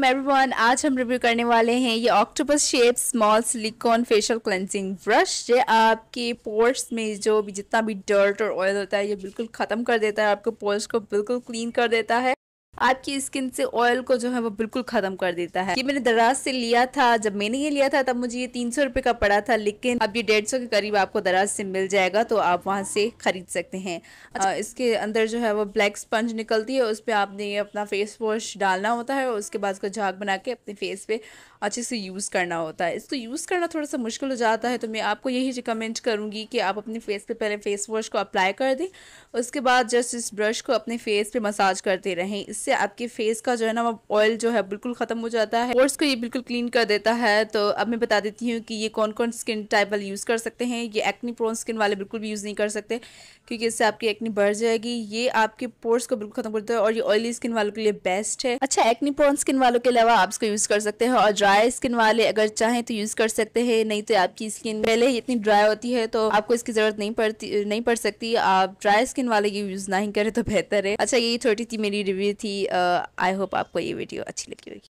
Welcome everyone आज हम review करने वाले हैं ये octopus shape small silicone facial cleansing brush ये आपके पोर्स में जो भी जितना भी डर्ट और ऑयल होता है ये बिल्कुल ख़त्म कर देता है आपके पोर्स को बिल्कुल क्लीन कर देता है आपकी स्किन से ऑयल को जो है वो बिल्कुल ख़त्म कर देता है ये मैंने दराज से लिया था जब मैंने ये लिया था तब मुझे ये तीन सौ का पड़ा था लेकिन अब ये डेढ़ सौ के करीब आपको दराज से मिल जाएगा तो आप वहाँ से ख़रीद सकते हैं अच्छा। इसके अंदर जो है वो ब्लैक स्पंज निकलती है उस पर आपने अपना फेस वॉश डालना होता है और उसके बाद उसको झाग बना के अपने फेस पे अच्छे से यूज़ करना होता है इसको यूज़ करना थोड़ा सा मुश्किल हो जाता है तो मैं आपको यही रिकमेंड करूँगी कि आप अपने फेस पे पहले फेस वॉश को अप्लाई कर दें उसके बाद जस्ट इस ब्रश को अपने फेस पे मसाज करते रहें इससे से आपके फेस का जो है ना वो ऑयल जो है बिल्कुल ख़त्म हो जाता है पोर्स को ये बिल्कुल क्लीन कर देता है तो अब मैं बता देती हूँ कि ये कौन कौन स्किन टाइप वाले यूज़ कर सकते हैं ये एक्नी प्रोन स्किन वाले बिल्कुल भी यूज़ नहीं कर सकते क्योंकि इससे आपकी एक्नी बढ़ जाएगी ये आपके पोर्स को बिल्कुल ख़त्म करता है और ये ऑयली स्किन वालों के लिए बेस्ट है अच्छा एक्नी प्रोन स्किन वालों के अलावा आप इसको यूज़ कर सकते हैं और ड्राई स्किन वाले अगर चाहें तो यूज़ कर सकते हैं नहीं तो आपकी स्किन पहले इतनी ड्राई होती है तो आपको इसकी ज़रूरत नहीं पड़ती नहीं पड़ सकती आप ड्राई स्किन वाले यूज यूज़ ही करें तो बेहतर है अच्छा यही छोटी थी मेरी रिव्यू थी आई होप आपको ये वीडियो अच्छी लगी होगी